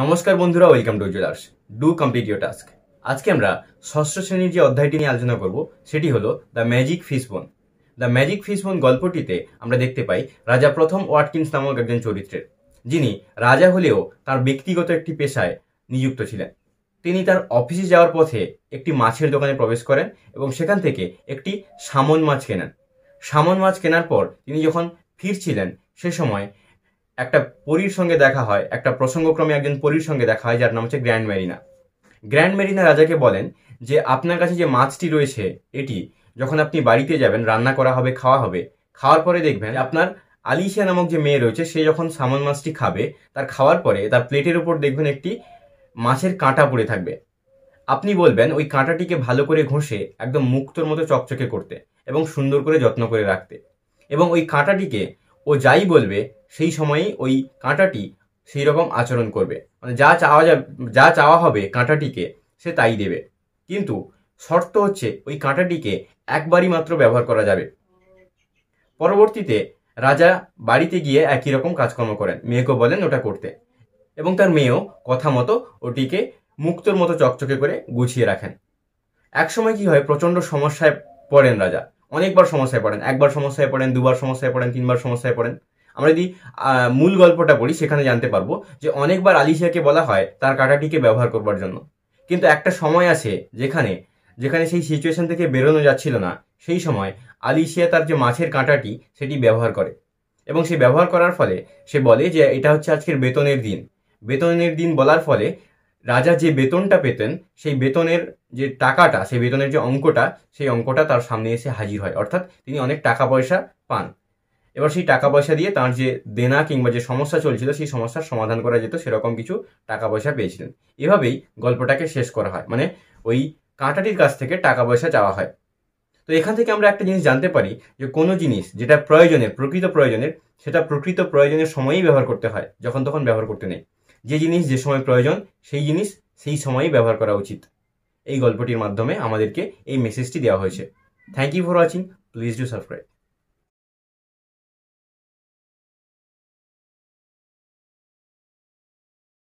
নমস্কার বন্ধুরা welcome to jewellers do complete your task আজকে আমরা ষষ্ঠ শ্রেণীর যে অধ্যায়টি নিয়ে আলোচনা করব সেটি হলো the Magic Fishbone the Magic Fishbone গল্পটিতে আমরা দেখতে পাই রাজা প্রথম ওয়াটকিন্স নামক একজন চরিত্রের যিনি রাজা হলেও তার ব্যক্তিগত একটি পেশায় নিযুক্ত ছিলেন তিনি তার অফিসে যাওয়ার পথে একটি মাছের দোকানে প্রবেশ করেন এবং সেখান থেকে একটি সামন মাছ কেনেন সামন মাছ কেনার পর তিনি যখন ফিরছিলেন সে সময় একটা পরীর সঙ্গে দেখা হয় একটা প্রসঙ্গক্রমে একজন পরীর সঙ্গে দেখা হয় যার নাম হচ্ছে গ্র্যান্ড মেরিনা গ্র্যান্ড মেরিনা রাজাকে বলেন যে আপনার কাছে যে মাছটি রয়েছে এটি যখন আপনি বাড়িতে যাবেন রান্না করা হবে খাওয়া হবে খাওয়ার পরে দেখবেন আপনার আলিশিয়া নামক যে মেয়ে রয়েছে সে যখন সামন মাছটি খাবে তার খাওয়ার পরে তার প্লেটের উপর দেখবেন একটি মাছের কাঁটা পড়ে থাকবে আপনি বলবেন ওই কাঁটাটিকে ভালো করে ঘষে একদম মুক্তর মতো চকচকে করতে এবং সুন্দর করে যত্ন করে রাখতে এবং ওই কাঁটাটিকে ও যাই বলবে সেই সময়ে ওই কাঁটাটি সেই রকম আচরণ করবে মানে যা চাওয়া যা যা চাওয়া হবে কাঁটাটিকে সে তাই দেবে কিন্তু শর্ত হচ্ছে ওই কাঁটাটিকে একবারই মাত্র ব্যবহার করা যাবে পরবর্তীতে রাজা বাড়িতে গিয়ে একই রকম কাজকর্ম করেন মেয়েকে বলেন ওটা করতে এবং তার মেয়েও কথা মতো ওটিকে মুক্তর মতো চকচকে করে গুছিয়ে রাখেন একসময় কি হয় প্রচণ্ড সমস্যায় পড়েন রাজা অনেকবার সমস্যায় পড়েন একবার সমস্যায় পড়েন দুবার সমস্যায় পড়েন তিনবার সমস্যায় পড়েন আমরা যদি মূল গল্পটা পড়ি সেখানে জানতে পারবো যে অনেকবার আলিশিয়াকে বলা হয় তার কাটাটিকে ব্যবহার করবার জন্য কিন্তু একটা সময় আছে যেখানে যেখানে সেই সিচুয়েশন থেকে বেরোনো যাচ্ছিল না সেই সময় আলিশিয়া তার যে মাছের কাঁটাটি সেটি ব্যবহার করে এবং সে ব্যবহার করার ফলে সে বলে যে এটা হচ্ছে আজকের বেতনের দিন বেতনের দিন বলার ফলে রাজা যে বেতনটা পেতেন সেই বেতনের যে টাকাটা সেই বেতনের যে অঙ্কটা সেই অঙ্কটা তার সামনে এসে হাজির হয় অর্থাৎ তিনি অনেক টাকা পয়সা পান এবার সেই টাকা পয়সা দিয়ে তার যে দেনা কিংবা যে সমস্যা চলছিল সেই সমস্যার সমাধান করা যেত সেরকম কিছু টাকা পয়সা পেয়েছিলেন এভাবেই গল্পটাকে শেষ করা হয় মানে ওই কাঁটাটির কাছ থেকে টাকা পয়সা চাওয়া হয় তো এখান থেকে আমরা একটা জিনিস জানতে পারি যে কোনো জিনিস যেটা প্রয়োজনের প্রকৃত প্রয়োজনের সেটা প্রকৃত প্রয়োজনের সময়ই ব্যবহার করতে হয় যখন তখন ব্যবহার করতে নেই যে জিনিস যে সময় প্রয়োজন সেই জিনিস সেই সময়েই ব্যবহার করা উচিত এই গল্পটির মাধ্যমে আমাদেরকে এই মেসেজটি দেওয়া হয়েছে thank you for watching please do subscribe